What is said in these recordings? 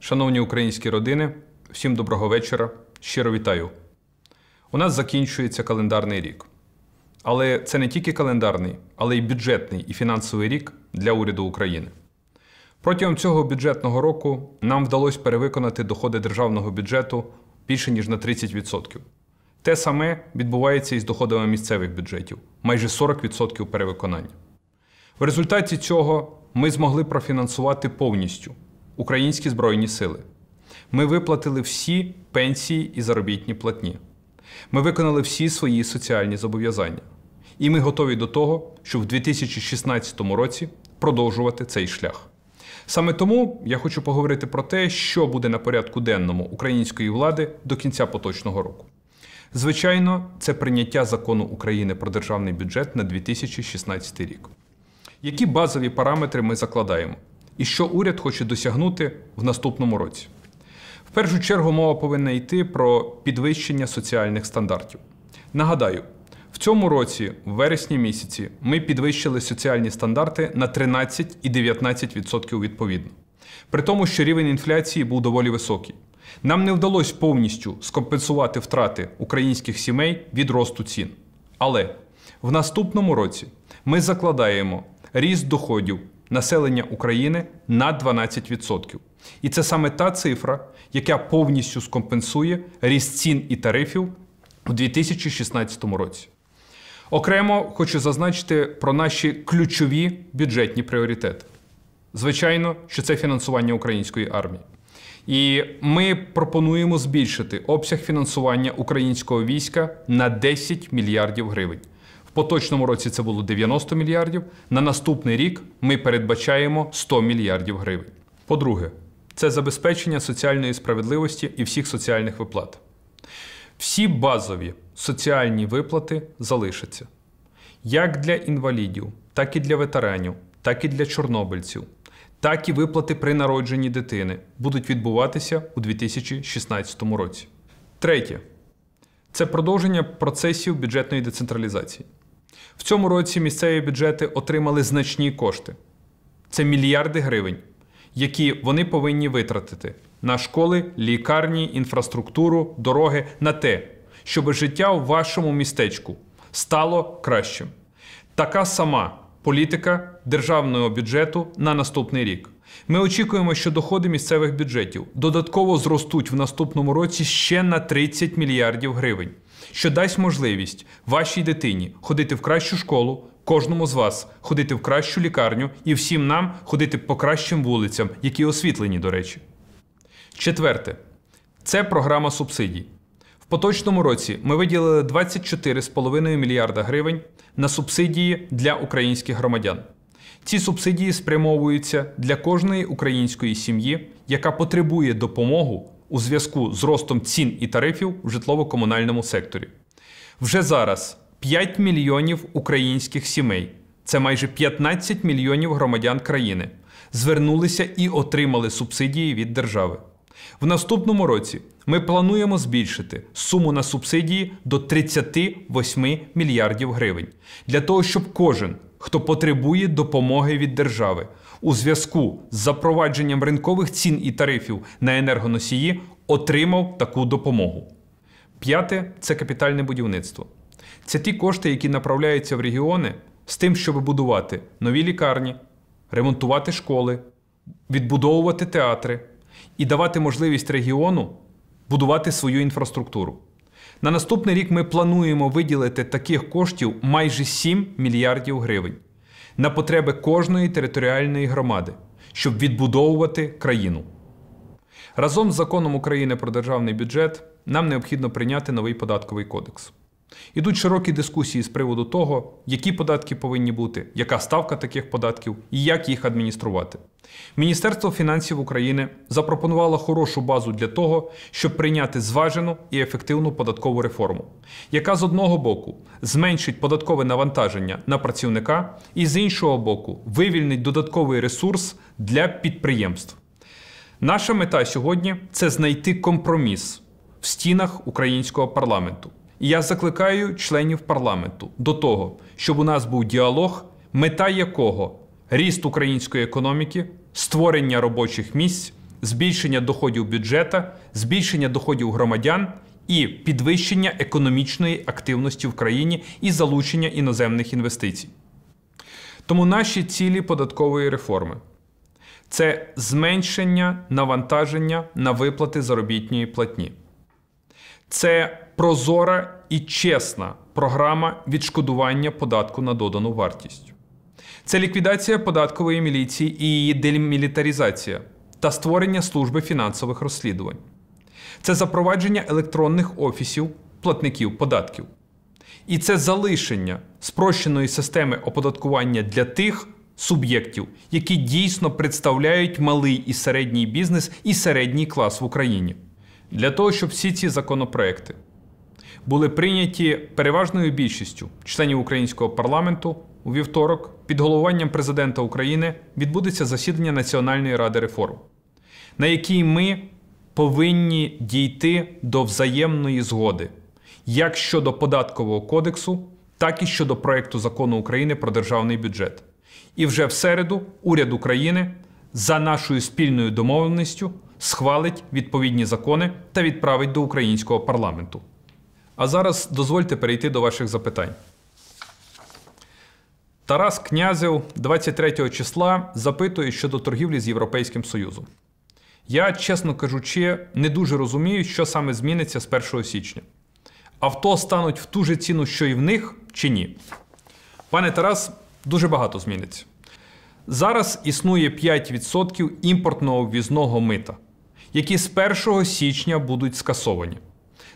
Шановні українські родини, всім доброго вечора. Щиро вітаю. У нас закінчується календарний рік. Але це не тільки календарний, але й бюджетний і фінансовий рік для уряду України. Протягом цього бюджетного року нам вдалося перевиконати доходи державного бюджету більше ніж на 30%. Те саме відбувається і з доходами місцевих бюджетів майже 40% перевиконання. В результаті цього ми змогли профінансувати повністю українські Збройні Сили. Ми виплатили всі пенсії і заробітні платні. Ми виконали всі свої соціальні зобов'язання. І ми готові до того, щоб в 2016 році продовжувати цей шлях. Саме тому я хочу поговорити про те, що буде на порядку денному української влади до кінця поточного року. Звичайно, це прийняття закону України про державний бюджет на 2016 рік. Які базові параметри ми закладаємо? і що уряд хоче досягнути в наступному році. В першу чергу мова повинна йти про підвищення соціальних стандартів. Нагадаю, в цьому році, в вересні місяці, ми підвищили соціальні стандарти на 13 і 19% відповідно. При тому, що рівень інфляції був доволі високий. Нам не вдалося повністю скомпенсувати втрати українських сімей від росту цін. Але в наступному році ми закладаємо ріст доходів населення України на 12%. І це саме та цифра, яка повністю скомпенсує ріст цін і тарифів у 2016 році. Окремо хочу зазначити про наші ключові бюджетні пріоритети. Звичайно, що це фінансування української армії. І ми пропонуємо збільшити обсяг фінансування українського війська на 10 мільярдів гривень поточному році це було 90 мільярдів. На наступний рік ми передбачаємо 100 мільярдів гривень. По-друге, це забезпечення соціальної справедливості і всіх соціальних виплат. Всі базові соціальні виплати залишаться як для інвалідів, так і для ветеранів, так і для чорнобильців, так і виплати при народженні дитини будуть відбуватися у 2016 році. Третє це продовження процесів бюджетної децентралізації. В цьому році місцеві бюджети отримали значні кошти. Це мільярди гривень, які вони повинні витратити на школи, лікарні, інфраструктуру, дороги, на те, щоб життя в вашому містечку стало кращим. Така сама політика державного бюджету на наступний рік. Ми очікуємо, що доходи місцевих бюджетів додатково зростуть в наступному році ще на 30 мільярдів гривень що дасть можливість вашій дитині ходити в кращу школу, кожному з вас ходити в кращу лікарню і всім нам ходити по кращим вулицям, які освітлені, до речі. Четверте, це програма субсидій. В поточному році ми виділили 24,5 мільярда гривень на субсидії для українських громадян. Ці субсидії спрямовуються для кожної української сім'ї, яка потребує допомогу у зв'язку з ростом цін і тарифів в житлово-комунальному секторі. Вже зараз 5 мільйонів українських сімей, це майже 15 мільйонів громадян країни, звернулися і отримали субсидії від держави. В наступному році ми плануємо збільшити суму на субсидії до 38 мільярдів гривень для того, щоб кожен хто потребує допомоги від держави. У зв'язку з запровадженням ринкових цін і тарифів на енергоносії отримав таку допомогу. П'яте це капітальне будівництво. Це ті кошти, які направляються в регіони з тим, щоб будувати нові лікарні, ремонтувати школи, відбудовувати театри і давати можливість регіону будувати свою інфраструктуру. На наступний рік ми плануємо виділити таких коштів майже 7 мільярдів гривень на потреби кожної територіальної громади, щоб відбудовувати країну. Разом з законом України про державний бюджет нам необхідно прийняти новий податковий кодекс. Ідуть широкі дискусії з приводу того, які податки повинні бути, яка ставка таких податків і як їх адмініструвати. Міністерство фінансів України запропонувало хорошу базу для того, щоб прийняти зважену і ефективну податкову реформу, яка з одного боку зменшить податкове навантаження на працівника і з іншого боку вивільнить додатковий ресурс для підприємств. Наша мета сьогодні це знайти компроміс в стінах українського парламенту. І я закликаю членів парламенту до того, щоб у нас був діалог, мета якого ріст української економіки, створення робочих місць, збільшення доходів бюджета, збільшення доходів громадян і підвищення економічної активності в країні і залучення іноземних інвестицій. Тому наші цілі податкової реформи це зменшення навантаження на виплати заробітної платні. Це прозора і чесна програма відшкодування податку на додану вартість. Це ліквідація податкової міліції і її демілітаризація та створення служби фінансових розслідувань. Це запровадження електронних офісів платників податків. І це залишення спрощеної системи оподаткування для тих суб'єктів, які дійсно представляють малий і середній бізнес і середній клас в Україні. Для того, щоб всі ці законопроекти були прийняті переважною більшістю членів українського парламенту у вівторок. Під головуванням президента України відбудеться засідання Національної ради реформ, на якій ми повинні дійти до взаємної згоди як щодо податкового кодексу, так і щодо проекту закону України про державний бюджет. І вже в середу уряд України за нашою спільною домовленістю схвалить відповідні закони та відправить до українського парламенту. А зараз дозвольте перейти до ваших запитань. Тарас Князев 23 числа запитує щодо торгівлі з Європейським Союзом. Я, чесно кажучи, не дуже розумію, що саме зміниться з 1 січня. Авто стануть в ту же ціну, що і в них, чи ні? Пане Тарас, дуже багато зміниться. Зараз існує 5% імпортного ввізного мита, які з 1 січня будуть скасовані.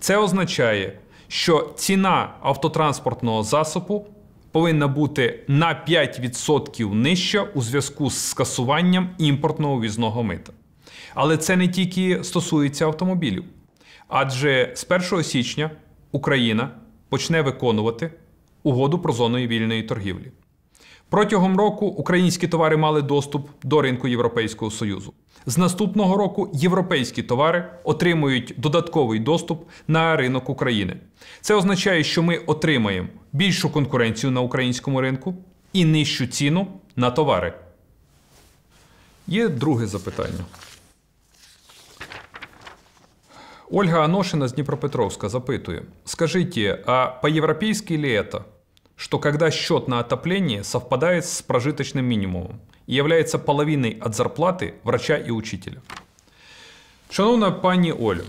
Це означає, що ціна автотранспортного засобу повинна бути на 5% нижча у зв'язку з скасуванням імпортного візного мита. Але це не тільки стосується автомобілів. Адже з 1 січня Україна почне виконувати угоду про зону вільної торгівлі. Протягом року українські товари мали доступ до ринку Європейського Союзу. З наступного року європейські товари отримують додатковий доступ на ринок України. Це означає, що ми отримаємо більшу конкуренцію на українському ринку і нижчу ціну на товари. Є друге запитання. Ольга Аношина з Дніпропетровська запитує: Скажіть, а по європейській ли что когда счет на отопление совпадает с прожиточным минимумом и являється половиной от зарплати врача і учителя. Шановна пані Олю,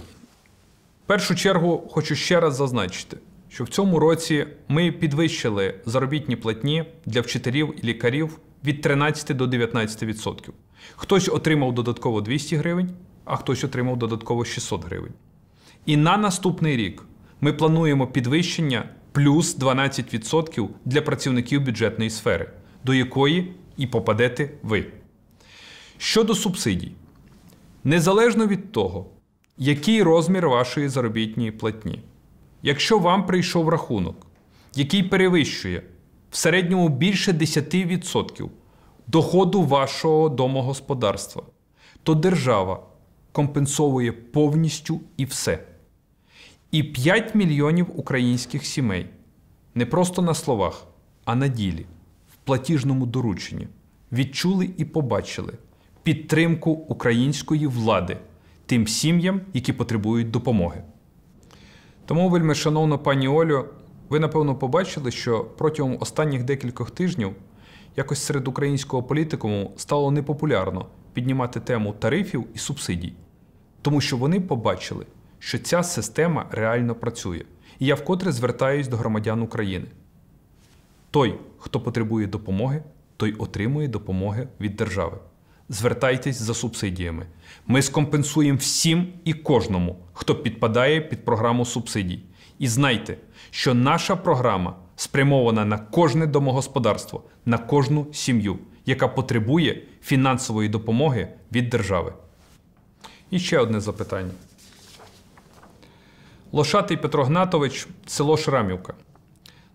в першу чергу хочу ще раз зазначити, що в цьому році ми підвищили заробітні платні для вчителів і лікарів від 13 до 19%. Хтось отримав додатково 200 гривень, а хтось отримав додатково 600 гривень. І на наступний рік ми плануємо підвищення плюс 12% для працівників бюджетної сфери, до якої і попадете ви. Щодо субсидій, незалежно від того, який розмір вашої заробітної платні, якщо вам прийшов рахунок, який перевищує в середньому більше 10% доходу вашого домогосподарства, то держава компенсовує повністю і все. І 5 мільйонів українських сімей не просто на словах, а на ділі, в платіжному дорученні відчули і побачили підтримку української влади тим сім'ям, які потребують допомоги. Тому, вельми, шановна пані Олю, ви напевно побачили, що протягом останніх декількох тижнів якось серед українського політикуму стало непопулярно піднімати тему тарифів і субсидій, тому що вони побачили що ця система реально працює, і я вкотре звертаюсь до громадян України. Той, хто потребує допомоги, той отримує допомоги від держави. Звертайтесь за субсидіями. Ми скомпенсуємо всім і кожному, хто підпадає під програму субсидій. І знайте, що наша програма спрямована на кожне домогосподарство, на кожну сім'ю, яка потребує фінансової допомоги від держави. І ще одне запитання. Лошатий Петро Гнатович, село Шрамівка.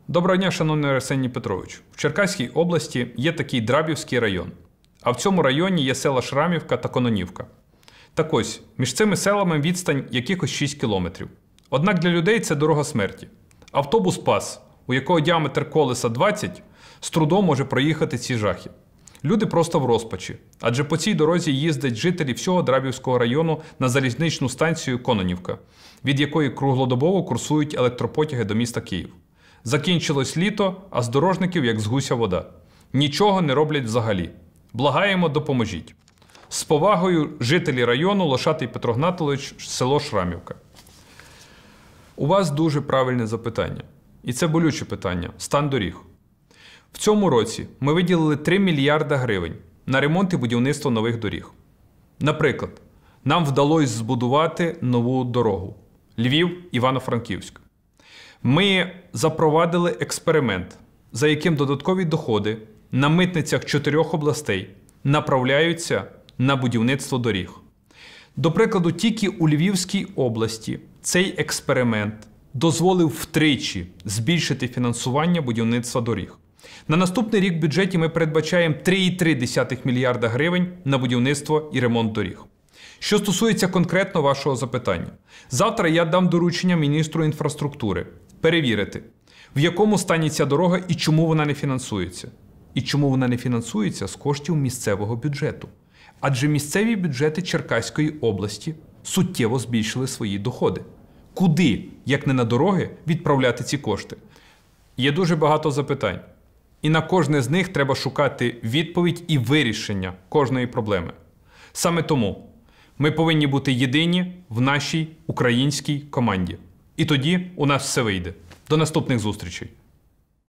Доброго дня, шановний Арсеній Петрович. В Черкаській області є такий Драбівський район, а в цьому районі є села Шрамівка та Кононівка. Так ось, між цими селами відстань якихось 6 кілометрів. Однак для людей це дорога смерті. Автобус Пас, у якого діаметр колеса 20, з трудом може проїхати ці жахи. Люди просто в розпачі, адже по цій дорозі їздять жителі всього Драбівського району на залізничну станцію Кононівка від якої круглодобово курсують електропотяги до міста Київ. Закінчилось літо, а з дорожників як з гуся вода. Нічого не роблять взагалі. Благаємо, допоможіть. З повагою жителі району Лошатий Петро село Шрамівка. У вас дуже правильне запитання. І це болюче питання стан доріг. В цьому році ми виділили 3 мільярда гривень на ремонт і будівництво нових доріг. Наприклад, нам вдалося збудувати нову дорогу Львів, Івано-Франківськ. Ми запровадили експеримент, за яким додаткові доходи на митницях чотирьох областей направляються на будівництво доріг. До прикладу, тільки у Львівській області цей експеримент дозволив втричі збільшити фінансування будівництва доріг. На наступний рік в бюджеті ми передбачаємо 3,3 мільярда гривень на будівництво і ремонт доріг. Що стосується конкретно вашого запитання, завтра я дам доручення міністру інфраструктури перевірити, в якому стані ця дорога і чому вона не фінансується. І чому вона не фінансується з коштів місцевого бюджету. Адже місцеві бюджети Черкаської області суттєво збільшили свої доходи. Куди, як не на дороги, відправляти ці кошти? Є дуже багато запитань, і на кожне з них треба шукати відповідь і вирішення кожної проблеми. Саме тому. Ми повинні бути єдині в нашій українській команді. І тоді у нас все вийде. До наступних зустрічей.